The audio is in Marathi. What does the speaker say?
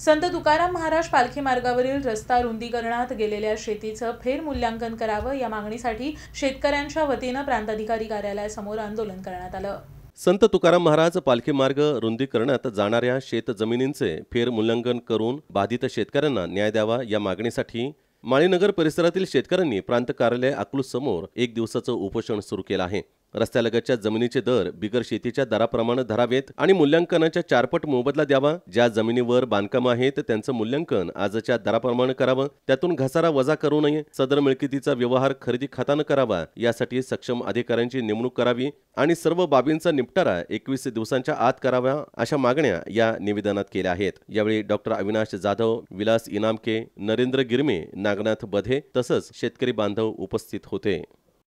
संत तुकाराम महाराज पालखी मार्गावरील रस्ता रुंदीकरणात गेलेल्या शेतीचं फेरमूल्यांकन करावं या मागणीसाठी शेतकऱ्यांच्या वतीनं प्रांताधिकारी कार्यालयासमोर आंदोलन करण्यात आलं संत तुकाराम महाराज पालखी मार्ग रुंदीकरणात जाणाऱ्या शेत जमिनींचे फेरमूल्यांकन करून बाधित शेतकऱ्यांना न्याय द्यावा या मागणीसाठी माळीनगर परिसरातील शेतकऱ्यांनी प्रांत कार्यालय अकलूज समोर एक दिवसाचं उपोषण सुरू केलं आहे रस्त्यालगतच्या जमिनीचे दर बिगर शेतीच्या दराप्रमाणे धरावेत आणि मूल्यांकनाच्या चारपट मोबदला द्यावा ज्या जमिनीवर बांधकाम आहेत त्यांचं मूल्यांकन आजच्या दराप्रमाणे करावं त्यातून घसारा वजा करू नये सदर मिळकतीचा व्यवहार खरेदी खातानं करावा यासाठी सक्षम अधिकाऱ्यांची नेमणूक करावी आणि सर्व बाबींचा निपटारा एकवीस दिवसांच्या आत करावा अशा मागण्या या निवेदनात केल्या आहेत यावेळी डॉक्टर अविनाश जाधव विलास इनामके नरेंद्र गिरमे नागनाथ बधे तसंच शेतकरी बांधव उपस्थित होते